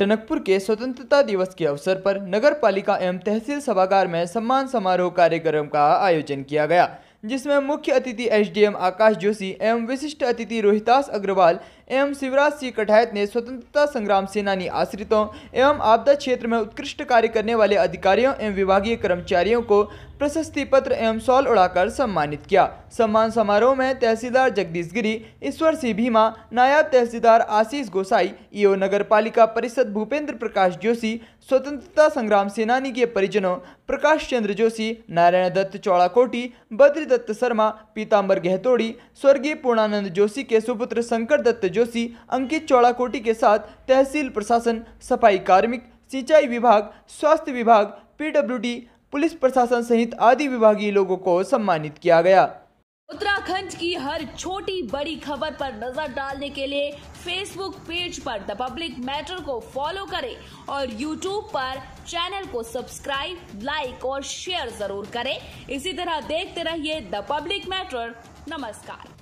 टनकपुर के स्वतंत्रता दिवस के अवसर पर नगर पालिका एवं तहसील सभागार में सम्मान समारोह कार्यक्रम का आयोजन किया गया जिसमें मुख्य अतिथि एसडीएम आकाश जोशी एवं विशिष्ट अतिथि रोहितास अग्रवाल एवं शिवराज सिंह कठायत ने स्वतंत्रता संग्राम सेनानी आश्रितों एवं आपदा क्षेत्र में उत्कृष्ट कार्य करने वाले अधिकारियों एवं विभागीय कर्मचारियों को प्रशस्ति पत्र एवं सॉल उड़ाकर सम्मानित किया सम्मान समारोह में तहसीलदार जगदीश गिरी ईश्वर सिंह भीमा नायब तहसीलदार आशीष गोसाई ईओ नगर पालिका परिषद भूपेंद्र प्रकाश जोशी स्वतंत्रता संग्राम सेनानी के परिजनों प्रकाश चंद्र जोशी नारायण दत्त चौड़ाकोटी बद्री दत्त शर्मा पीताम्बर गहतोड़ी स्वर्गीय पूर्णानंद जोशी के सुपुत्र शंकर दत्त जोशी अंकित चौड़ाकोटी के साथ तहसील प्रशासन सफाई कार्मिक सिंचाई विभाग स्वास्थ्य विभाग पीडब्ल्यूडी पुलिस प्रशासन सहित आदि विभागीय लोगों को सम्मानित किया गया उत्तराखंड की हर छोटी बड़ी खबर पर नजर डालने के लिए फेसबुक पेज पर द पब्लिक मैटर को फॉलो करें और यूट्यूब पर चैनल को सब्सक्राइब लाइक और शेयर जरूर करें इसी तरह देखते रहिए द पब्लिक मैटर नमस्कार